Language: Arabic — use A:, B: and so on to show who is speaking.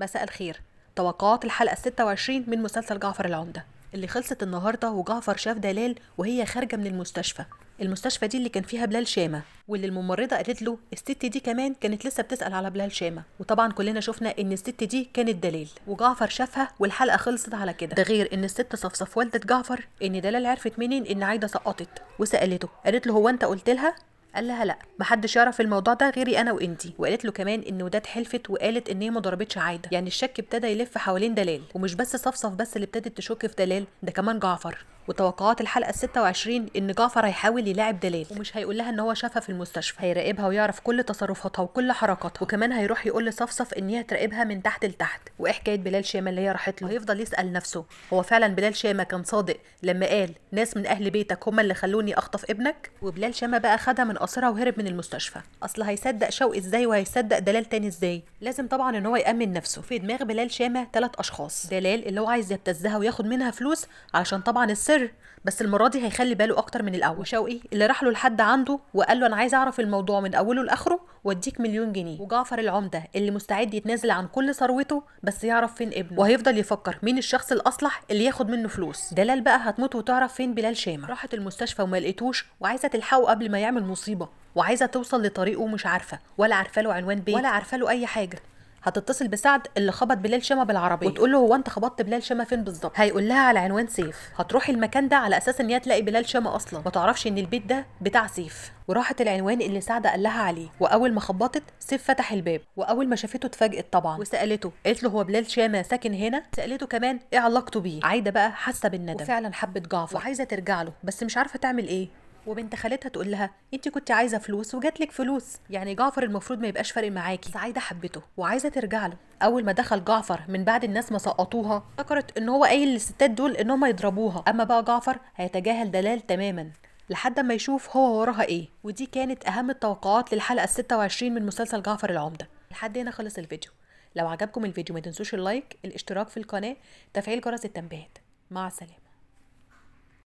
A: مساء الخير توقعات الحلقة 26 من مسلسل جعفر العمدة اللي خلصت النهاردة وجعفر شاف دلال وهي خارجة من المستشفى المستشفى دي اللي كان فيها بلال شامة واللي الممرضة قالت له الست دي كمان كانت لسه بتسأل على بلال شامة وطبعا كلنا شفنا ان الست دي كانت دلال وجعفر شافها والحلقة خلصت على كده ده غير ان الست صفصف والدة جعفر ان دلال عرفت منين ان عايدة سقطت وسألته قالت له هو انت قلت لها قال لها لا محدش يعرف الموضوع ده غيري انا وانتي وقالت له كمان ان وداد حلفت وقالت ان هي ما ضربتش عايده يعني الشك ابتدى يلف حوالين دلال ومش بس صفصف بس اللي ابتدت تشك في دلال ده كمان جعفر وتوقعات الحلقه 26 ان جعفر هيحاول يلاعب دلال ومش هيقول لها ان هو شافها في المستشفى هيراقبها ويعرف كل تصرفاتها وكل حركاتها وكمان هيروح يقول لصفصف ان هي تراقبها من تحت لتحت وايه حكايه بلال شامه اللي هي راحت له هيفضل يسال نفسه هو فعلا بلال شامه كان صادق لما قال ناس من اهل بيتك هم اللي خلوني اخطف ابنك وبلال شامه بقى خدها من قصرها وهرب من المستشفى اصل هيصدق شوقي ازاي وهيصدق دلال تاني ازاي لازم طبعا ان هو يامن نفسه في دماغ بلال شامه ثلاث اشخاص دلال اللي هو عايز يبتزها وياخد منها فلوس عشان طبعا السر مستمر بس المره دي هيخلي باله اكتر من الاول وشوقي اللي راح له لحد عنده وقال له انا عايز اعرف الموضوع من اوله لاخره واديك مليون جنيه وجعفر العمده اللي مستعد يتنازل عن كل ثروته بس يعرف فين ابنه وهيفضل يفكر مين الشخص الاصلح اللي ياخد منه فلوس دلال بقى هتموت وتعرف فين بلال شامه راحت المستشفى وما لقيتوش وعايزه تلحقه قبل ما يعمل مصيبه وعايزه توصل لطريقه مش عارفه ولا عارفه له عنوان بيت ولا عارفه له اي حاجه هتتصل بسعد اللي خبط بلال شمع بالعربيه وتقول له هو انت خبطت بلال شمع فين بالظبط هيقول لها على عنوان سيف هتروح المكان ده على اساس ان هي تلاقي بلال شمع اصلا ما تعرفش ان البيت ده بتاع سيف وراحت العنوان اللي سعد قال لها عليه واول ما خبطت سيف فتح الباب واول ما شافته اتفاجئت طبعا وسالته قالت له هو بلال شامه ساكن هنا سالته كمان ايه علاقته بيه عايده بقى حاسه بالندم وفعلا حبت جعفر وعايزه ترجع له بس مش عارفه تعمل ايه وبنت خالتها تقول لها انت كنت عايزه فلوس وجات لك فلوس يعني جعفر المفروض ما يبقاش فارق معاكي سعيده حبته وعايزه ترجع له اول ما دخل جعفر من بعد الناس ما سقطوها افتكرت ان هو قايل للستات دول ان هم يضربوها اما بقى جعفر هيتجاهل دلال تماما لحد ما يشوف هو وراها ايه ودي كانت اهم التوقعات للحلقه 26 من مسلسل جعفر العمده لحد هنا خلص الفيديو لو عجبكم الفيديو ما تنسوش اللايك الاشتراك في القناه تفعيل جرس التنبيهات مع السلامه